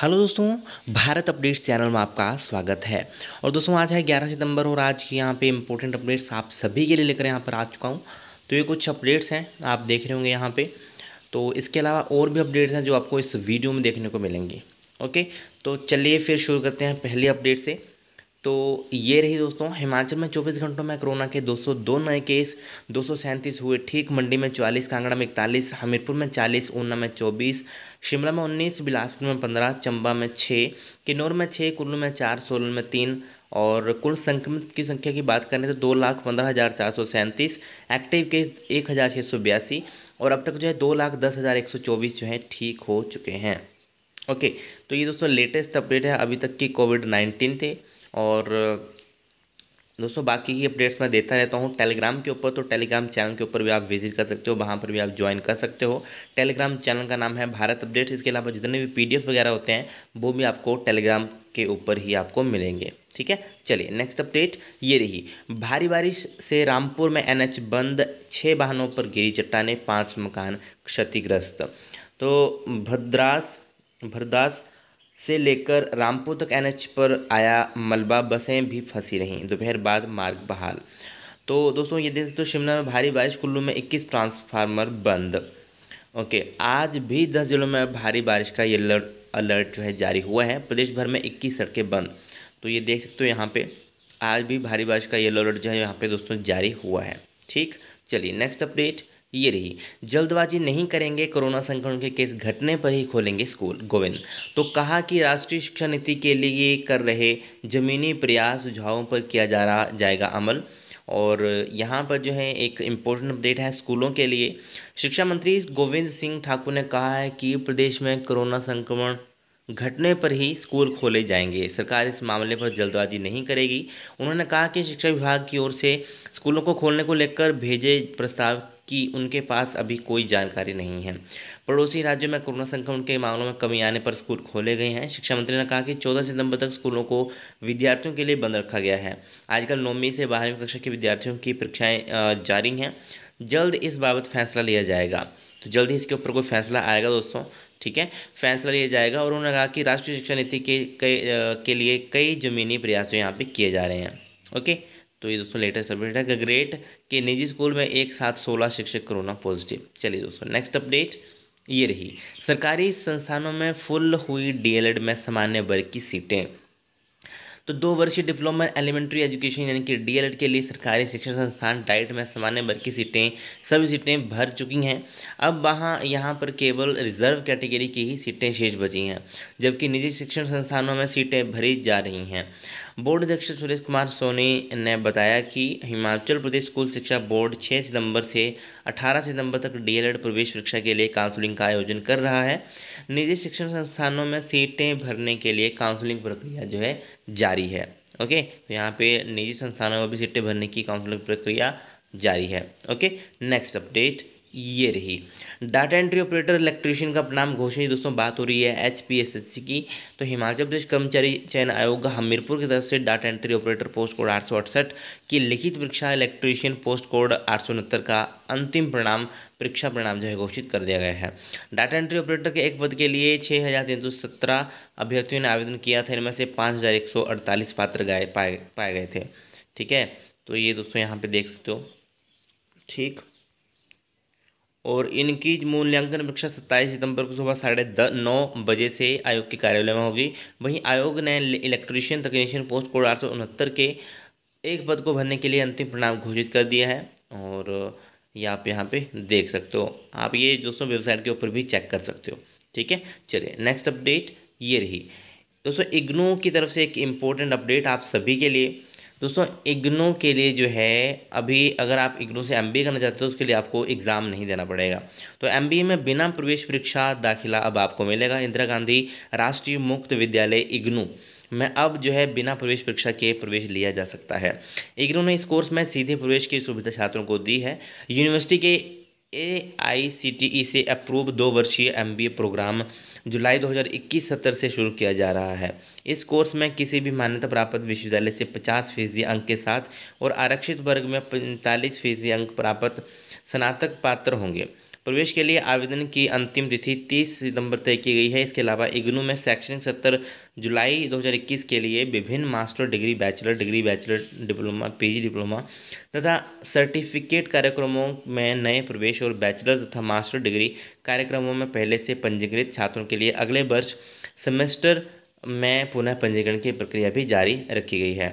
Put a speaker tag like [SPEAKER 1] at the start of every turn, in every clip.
[SPEAKER 1] Hello दोस्तों Bharat updates channel में आपका स्वागत है और दोस्तों आज है 11 सितंबर और आज की यहाँ पे इम्पोर्टेंट अपडेट्स आप सभी के लिए लेकर यहाँ पर आ चुका हूँ तो ये कुछ अपडेट्स हैं आप देख रहे होंगे यहाँ पे तो इसके अलावा और भी अपडेट्स हैं जो आपको इस वीडियो में देखने को मिलेंगे ओके तो चलिए फिर शुरू करते हैं पहली अपडेट से तो ये रही दोस्तों हिमाचल में 24 घंटों में कोरोना के 202 नए केस दो हुए ठीक मंडी में 44 कांगड़ा में इकतालीस हमीरपुर में 40 ऊना में 24 शिमला में 19 बिलासपुर में 15 चंबा में 6 किन्नौर में 6 कुल्लू में 4 सोलन में 3 और कुल संक्रमित की संख्या की बात करें तो दो लाख पंद्रह हज़ार चार सौ सैंतीस एक्टिव केस एक हज़ार छः सौ बयासी और अब तक जो है दो लाख दस हज़ार एक सौ चौबीस जो है ठीक हो चुके हैं ओके तो ये दोस्तों लेटेस्ट अपडेट है अभी तक की कोविड नाइन्टीन थे और दोस्तों बाकी की अपडेट्स मैं देता रहता हूँ टेलीग्राम के ऊपर तो टेलीग्राम चैनल के ऊपर भी आप विजिट कर सकते हो वहाँ पर भी आप ज्वाइन कर सकते हो टेलीग्राम चैनल का नाम है भारत अपडेट्स इसके अलावा जितने भी पीडीएफ वगैरह होते हैं वो भी आपको टेलीग्राम के ऊपर ही आपको मिलेंगे ठीक है चलिए नेक्स्ट अपडेट ये रही भारी बारिश से रामपुर में एनएच बंद छः वाहनों पर गिरी चट्टाने पाँच मकान क्षतिग्रस्त तो भद्रास भरदास से लेकर रामपुर तक एनएच पर आया मलबा बसें भी फंसी रहीं दोपहर बाद मार्ग बहाल तो दोस्तों ये देख सकते हो शिमला में भारी बारिश कुल्लू में 21 ट्रांसफार्मर बंद ओके आज भी 10 जिलों में भारी बारिश का येलो अलर्ट जो है जारी हुआ है प्रदेश भर में 21 सड़कें बंद तो ये देख सकते हो यहाँ पे आज भी भारी बारिश का येलो अलर्ट जो है यहाँ पे दोस्तों जारी हुआ है ठीक चलिए नेक्स्ट अपडेट ये रही जल्दबाजी नहीं करेंगे कोरोना संक्रमण के केस घटने पर ही खोलेंगे स्कूल गोविंद तो कहा कि राष्ट्रीय शिक्षा नीति के लिए कर रहे ज़मीनी प्रयास सुझावों पर किया जा रहा जाएगा अमल और यहाँ पर जो है एक इम्पोर्टेंट अपडेट है स्कूलों के लिए शिक्षा मंत्री गोविंद सिंह ठाकुर ने कहा है कि प्रदेश में कोरोना संक्रमण घटने पर ही स्कूल खोले जाएंगे सरकार इस मामले पर जल्दबाजी नहीं करेगी उन्होंने कहा कि शिक्षा विभाग की ओर से स्कूलों को खोलने को लेकर भेजे प्रस्ताव की उनके पास अभी कोई जानकारी नहीं है पड़ोसी राज्यों में कोरोना संक्रमण के मामलों में कमी आने पर स्कूल खोले गए हैं शिक्षा मंत्री ने कहा कि 14 सितंबर तक स्कूलों को विद्यार्थियों के लिए बंद रखा गया है आजकल नौवीं से बारहवीं कक्षा के विद्यार्थियों की परीक्षाएँ जारी हैं जल्द इस बाबत फैसला लिया जाएगा तो जल्द ही इसके ऊपर कोई फैसला आएगा दोस्तों ठीक है फैसला लिया जाएगा और उन्होंने कहा कि राष्ट्रीय शिक्षा नीति के कई के लिए कई ज़मीनी प्रयास यहाँ पर किए जा रहे हैं ओके तो ये दोस्तों लेटेस्ट अपडेट है ग्रेट के निजी स्कूल में एक साथ सोलह शिक्षक कोरोना पॉजिटिव चलिए दोस्तों नेक्स्ट अपडेट ये रही सरकारी संस्थानों में फुल हुई डीएलएड में सामान्य वर्ग की सीटें तो दो वर्षीय डिप्लोमा एलिमेंट्री एजुकेशन यानी कि डीएलएड के लिए सरकारी शिक्षण संस्थान डाइट में सामान्य वर्ग की सीटें सभी सीटें भर चुकी हैं अब वहाँ यहाँ पर केवल रिजर्व कैटेगरी की ही सीटें शेष बची हैं जबकि निजी शिक्षण संस्थानों में सीटें भरी जा रही हैं बोर्ड अध्यक्ष सुरेश कुमार सोनी ने बताया कि हिमाचल प्रदेश स्कूल शिक्षा बोर्ड 6 सितंबर से 18 सितंबर तक डीएलएड प्रवेश परीक्षा के लिए काउंसलिंग का आयोजन कर रहा है निजी शिक्षण संस्थानों में सीटें भरने के लिए काउंसलिंग प्रक्रिया जो है जारी है ओके तो यहाँ पे निजी संस्थानों में भी सीटें भरने की काउंसलिंग प्रक्रिया जारी है ओके नेक्स्ट अपडेट ये रही डाटा एंट्री ऑपरेटर इलेक्ट्रीशियन का नाम घोषणा दोस्तों बात हो रही है H P S S C की तो हिमाचल प्रदेश कर्मचारी चयन आयोग हमीरपुर की तरफ से data entry operator post code आठ सौ अड़सठ की लिखित परीक्षा इलेक्ट्रीशियन पोस्ट कोड आठ सौ उनहत्तर का अंतिम परिणाम परीक्षा परिणाम जो है घोषित कर दिया गया है डाटा एंट्री ऑपरेटर के एक पद के लिए छः हज़ार तीन सौ सत्रह अभ्यर्थियों ने आवेदन किया था इनमें से पाँच हज़ार एक सौ अड़तालीस पात्र गाए पाए पाए गए थे ठीक है तो ये दोस्तों यहाँ पर देख सकते हो ठीक और इनकी मूल्यांकन परीक्षा सत्ताईस सितंबर को सुबह साढ़े नौ बजे से आयोग के कार्यालय में होगी वहीं आयोग ने इलेक्ट्रीशियन तकनीशियन पोस्ट कोड आठ के एक पद को भरने के लिए अंतिम परिणाम घोषित कर दिया है और ये आप यहाँ पे देख सकते हो आप ये दोस्तों वेबसाइट के ऊपर भी चेक कर सकते हो ठीक है चलिए नेक्स्ट अपडेट ये रही दोस्तों इग्नू की तरफ से एक इम्पोर्टेंट अपडेट आप सभी के लिए दोस्तों इग्नो के लिए जो है अभी अगर आप इग्नो से एम करना चाहते हो तो उसके लिए आपको एग्ज़ाम नहीं देना पड़ेगा तो एम में बिना प्रवेश परीक्षा दाखिला अब आपको मिलेगा इंदिरा गांधी राष्ट्रीय मुक्त विद्यालय इग्नू में अब जो है बिना प्रवेश परीक्षा के प्रवेश लिया जा सकता है इग्नू ने इस कोर्स में सीधे प्रवेश की सुविधा छात्रों को दी है यूनिवर्सिटी के ए आई सी टी ई से अप्रूव दो वर्षीय एम प्रोग्राम जुलाई 2021 सत्र से शुरू किया जा रहा है इस कोर्स में किसी भी मान्यता प्राप्त विश्वविद्यालय से 50 फीसदी अंक के साथ और आरक्षित वर्ग में पैंतालीस फीसदी अंक प्राप्त स्नातक पात्र होंगे प्रवेश के लिए आवेदन की अंतिम तिथि 30 सितंबर तय की गई है इसके अलावा इग्नू में शैक्षणिक सत्तर जुलाई 2021 के लिए विभिन्न master degree bachelor degree bachelor diploma PG diploma तथा सर्टिफिकेट कार्यक्रमों में नए प्रवेश और बैचलर तथा मास्टर डिग्री कार्यक्रमों में पहले से पंजीकृत छात्रों के लिए अगले वर्ष सेमेस्टर में पुनः पंजीकरण की प्रक्रिया भी जारी रखी गई है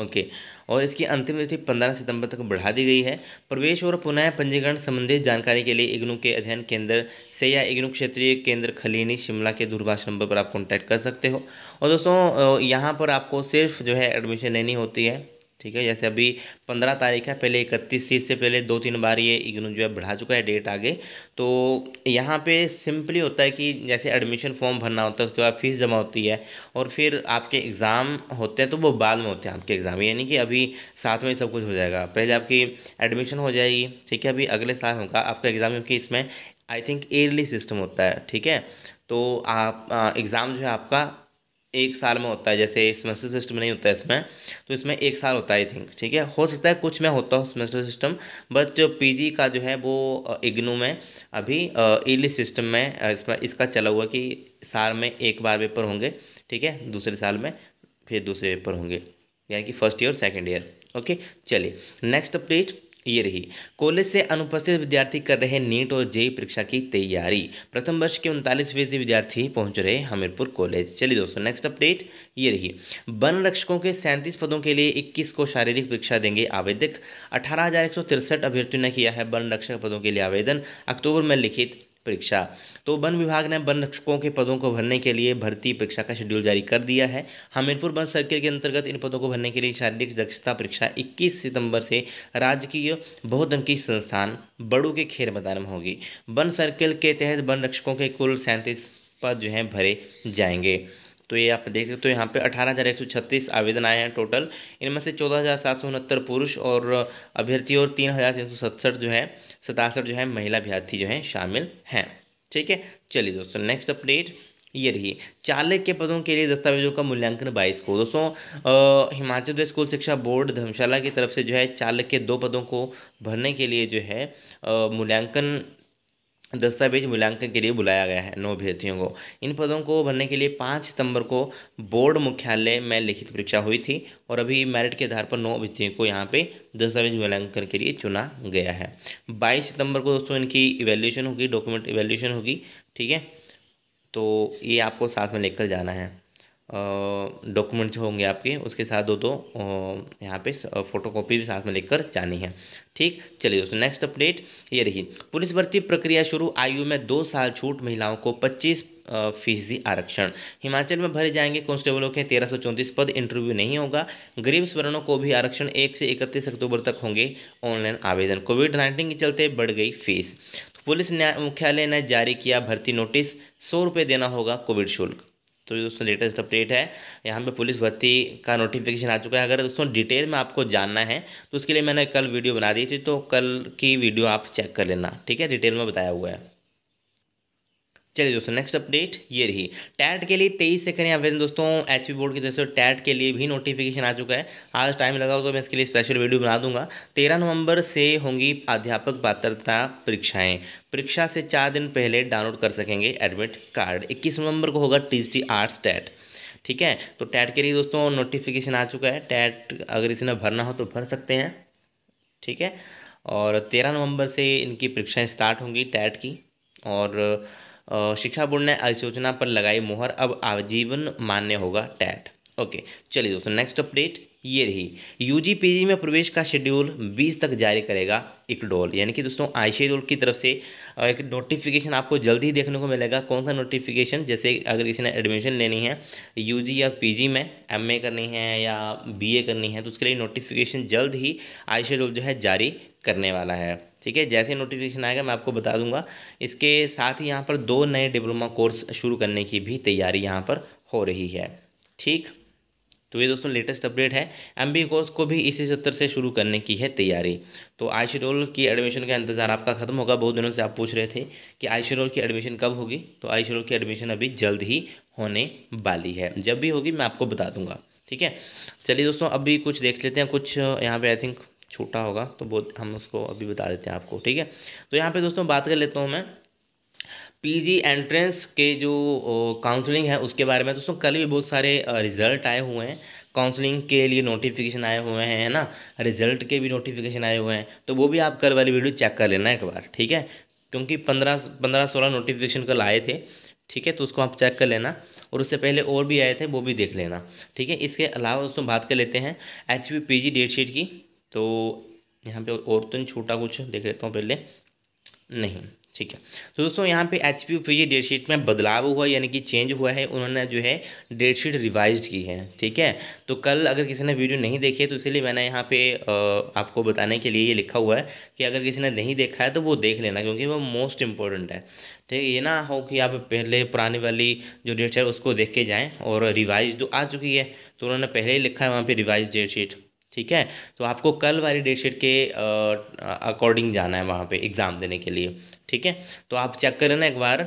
[SPEAKER 1] ओके okay. और इसकी अंतिम तिथि पंद्रह सितंबर तक बढ़ा दी गई है प्रवेश और पुनः पंजीकरण संबंधित जानकारी के लिए इग्नू के अध्ययन केंद्र से या इग्नू क्षेत्रीय केंद्र खलीनी शिमला के दूरभाष नंबर पर आप कॉन्टैक्ट कर सकते हो और दोस्तों यहाँ पर आपको सिर्फ जो है एडमिशन लेनी होती है ठीक है जैसे अभी पंद्रह तारीख है पहले इकतीस सीट से पहले दो तीन बार ये इग्नू जो है बढ़ा चुका है डेट आगे तो यहाँ पे सिंपली होता है कि जैसे एडमिशन फॉर्म भरना होता है उसके बाद फ़ीस जमा होती है और फिर आपके एग्ज़ाम होते हैं तो वो बाद में होते हैं आपके एग्ज़ाम यानी कि अभी साथ में सब कुछ हो जाएगा पहले आपकी एडमिशन हो जाएगी ठीक है अभी अगले साल होगा आपका एग्ज़ाम क्योंकि इसमें आई थिंक एयरली सिस्टम होता है ठीक है तो आप एग्ज़ाम जो है आपका एक साल में होता है जैसे सेमेस्टर सिस्टम नहीं होता है इसमें तो इसमें एक साल होता है आई थिंक ठीक है हो सकता है कुछ में होता हो semester system but P PG का जो है वो इग्नू में अभी ईली सिस्टम में इसमें इसका चला हुआ कि साल में एक बार पेपर होंगे ठीक है दूसरे साल में फिर दूसरे पेपर होंगे यानी कि फर्स्ट ईयर और सेकेंड ईयर ओके चलिए नेक्स्ट अपडेट ये रही कॉलेज से अनुपस्थित विद्यार्थी कर रहे नीट और जेई परीक्षा की तैयारी प्रथम वर्ष के उनतालीस फीसदी विद्यार्थी पहुंच रहे हमीरपुर कॉलेज चलिए दोस्तों नेक्स्ट अपडेट ये रही वन रक्षकों के सैंतीस पदों के लिए इक्कीस को शारीरिक परीक्षा देंगे आवेदक अठारह अभ्यर्थियों ने किया है वन रक्षक पदों के लिए आवेदन अक्टूबर में लिखित परीक्षा तो वन विभाग ने वन रक्षकों के पदों को भरने के लिए भर्ती परीक्षा का शेड्यूल जारी कर दिया है हमीरपुर वन सर्किल के अंतर्गत इन पदों को भरने के लिए शारीरिक दक्षता परीक्षा 21 सितंबर से राजकीय बहुतंकी संस्थान बड़ू के खेर मैदान में होगी वन सर्किल के तहत वन रक्षकों के कुल सैंतीस पद जो हैं भरे जाएंगे तो ये आप देख सकते हो तो यहाँ पे अठारह हज़ार एक सौ छत्तीस आवेदन आए हैं टोटल इनमें से चौदह हज़ार सात सौ उनहत्तर पुरुष और अभ्यर्थी और तीन हज़ार तीन सौ सतसठ जो है सतासठ जो है महिला अभ्यर्थी जो है शामिल हैं ठीक है चलिए दोस्तों नेक्स्ट अपडेट ये रही चालक के पदों के लिए दस्तावेजों का मूल्यांकन बाईस को दोस्तों हिमाचल प्रदेश स्कूल शिक्षा बोर्ड धर्मशाला की तरफ से जो है चालक के दो पदों को भरने के लिए जो है मूल्यांकन दस्तावेज मूल्यांकन के लिए बुलाया गया है नौ अभ्यर्थियों को इन पदों को भरने के लिए पाँच सितंबर को बोर्ड मुख्यालय में लिखित परीक्षा हुई थी और अभी मेरिट के आधार पर नौ अभ्यर्थियों को यहाँ पे दस्तावेज मूल्यांकन के लिए चुना गया है बाईस सितंबर को दोस्तों इनकी इवेल्यूशन होगी डॉक्यूमेंट इवेल्यूशन होगी ठीक है तो ये आपको साथ में लेकर जाना है डॉक्यूमेंट्स होंगे आपके उसके साथ दो दो यहाँ पे फोटो कॉपी भी साथ में लेकर जानी है ठीक चलिए दोस्तों नेक्स्ट अपडेट ये रही पुलिस भर्ती प्रक्रिया शुरू आयु में दो साल छूट महिलाओं को पच्चीस फीसदी आरक्षण हिमाचल में भरे जाएंगे कांस्टेबलों के तेरह सौ चौंतीस पद इंटरव्यू नहीं होगा गरीब स्वर्णों को भी आरक्षण एक से इकतीस अक्टूबर तक होंगे ऑनलाइन आवेदन कोविड नाइन्टीन के चलते बढ़ गई फीस तो पुलिस न्याय मुख्यालय ने जारी किया भर्ती नोटिस सौ रुपये देना होगा कोविड शुल्क तो ये दोस्तों लेटेस्ट अपडेट है यहाँ पे पुलिस भर्ती का नोटिफिकेशन आ चुका है अगर दोस्तों डिटेल में आपको जानना है तो उसके लिए मैंने कल वीडियो बना दी थी तो कल की वीडियो आप चेक कर लेना ठीक है डिटेल में बताया हुआ है चलिए दोस्तों नेक्स्ट अपडेट ये रही टैट के लिए तेईस से करें आवेदन दोस्तों एच बोर्ड की तरफ से टैट के लिए भी नोटिफिकेशन आ चुका है आज टाइम लगा तो मैं इसके लिए स्पेशल वीडियो बना दूंगा तेरह नवंबर से होंगी अध्यापक पात्रता परीक्षाएं परीक्षा से चार दिन पहले डाउनलोड कर सकेंगे एडमिट कार्ड इक्कीस नवंबर को होगा टी आर्ट्स टैट ठीक है तो टैट के लिए दोस्तों नोटिफिकेशन आ चुका है टैट अगर इसे भरना हो तो भर सकते हैं ठीक है और तेरह नवंबर से इनकी परीक्षाएँ स्टार्ट होंगी टैट की और शिक्षा बोर्ड ने अधिसूचना पर लगाई मोहर अब आजीवन मान्य होगा टैट ओके चलिए दोस्तों नेक्स्ट अपडेट ये रही यूजी जी में प्रवेश का शेड्यूल 20 तक जारी करेगा इकडोल यानी कि दोस्तों आई शेड्यूल e की तरफ से एक नोटिफिकेशन आपको जल्दी ही देखने को मिलेगा कौन सा नोटिफिकेशन जैसे अगर किसी ने एडमिशन लेनी है यूजी या पीजी में एमए करनी है या बीए करनी है तो उसके लिए नोटिफिकेशन जल्द ही आई e जो है जारी करने वाला है ठीक है जैसे नोटिफिकेशन आएगा मैं आपको बता दूंगा इसके साथ ही यहाँ पर दो नए डिप्लोमा कोर्स शुरू करने की भी तैयारी यहाँ पर हो रही है ठीक तो ये दोस्तों लेटेस्ट अपडेट है एम बी कोर्स को भी इसी सत्र से शुरू करने की है तैयारी तो आई की एडमिशन का इंतज़ार आपका खत्म होगा बहुत दिनों से आप पूछ रहे थे कि आई शेड्यूल की एडमिशन कब होगी तो आई की एडमिशन अभी जल्द ही होने वाली है जब भी होगी मैं आपको बता दूंगा ठीक है चलिए दोस्तों अभी कुछ देख लेते हैं कुछ यहाँ पे आई थिंक छूटा होगा तो बहुत हम उसको अभी बता देते हैं आपको ठीक है तो यहाँ पे दोस्तों बात कर लेता हूँ मैं पीजी एंट्रेंस के जो काउंसलिंग है उसके बारे में दोस्तों कल भी बहुत सारे रिजल्ट आए हुए हैं काउंसलिंग के लिए नोटिफिकेशन आए हुए हैं है ना रिजल्ट के भी नोटिफिकेशन आए हुए हैं तो वो भी आप कल वाली वीडियो चेक कर लेना एक बार ठीक है क्योंकि पंद्रह पंद्रह सोलह नोटिफिकेशन कल आए थे ठीक है तो उसको आप चेक कर लेना और उससे पहले और भी आए थे वो भी देख लेना ठीक है इसके अलावा दोस्तों बात कर लेते हैं एच पी डेट शीट की तो यहाँ पे और तो नहीं छोटा कुछ देख लेता हूँ पहले नहीं ठीक है तो दोस्तों यहाँ पे H P P date sheet में बदलाव हुआ यानी कि चेंज हुआ है उन्होंने जो है डेट शीट रिवाइज की है ठीक है तो कल अगर किसी ने वीडियो नहीं देखी है तो इसीलिए मैंने यहाँ पे आपको बताने के लिए ये लिखा हुआ है कि अगर किसी ने नहीं देखा है तो वो देख लेना क्योंकि वो मोस्ट इम्पोर्टेंट है ठीक है ये ना हो कि आप पहले पुरानी वाली जो डेट है उसको देख के जाएँ और रिवाइज तो आ चुकी है तो उन्होंने पहले ही लिखा है वहाँ पर रिवाइज डेट शीट ठीक है तो आपको कल वाली डेट शीट के अकॉर्डिंग जाना है वहाँ पे एग्ज़ाम देने के लिए ठीक है तो आप चेक कर लेना एक बार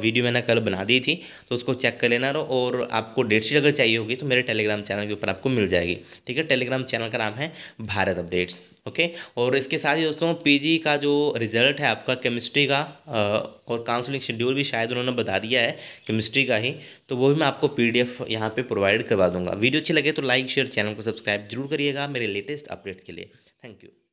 [SPEAKER 1] वीडियो मैंने कल बना दी थी तो उसको चेक कर लेना रहो और आपको डेट शीट अगर चाहिए होगी तो मेरे टेलीग्राम चैनल के ऊपर आपको मिल जाएगी ठीक है टेलीग्राम चैनल का नाम है भारत अपडेट्स ओके और इसके साथ ही दोस्तों पीजी का जो रिजल्ट है आपका केमिस्ट्री का और काउंसलिंग शेड्यूल भी शायद उन्होंने बता दिया है केमिस्ट्री का ही तो वो भी मैं आपको पी यहाँ पे प्रोवाइड करवा दूंगा वीडियो अच्छी लगे तो लाइक शेयर चैनल को सब्सक्राइब जरूर करिएगा मेरे लेटेस्ट अपडेट्स के लिए थैंक यू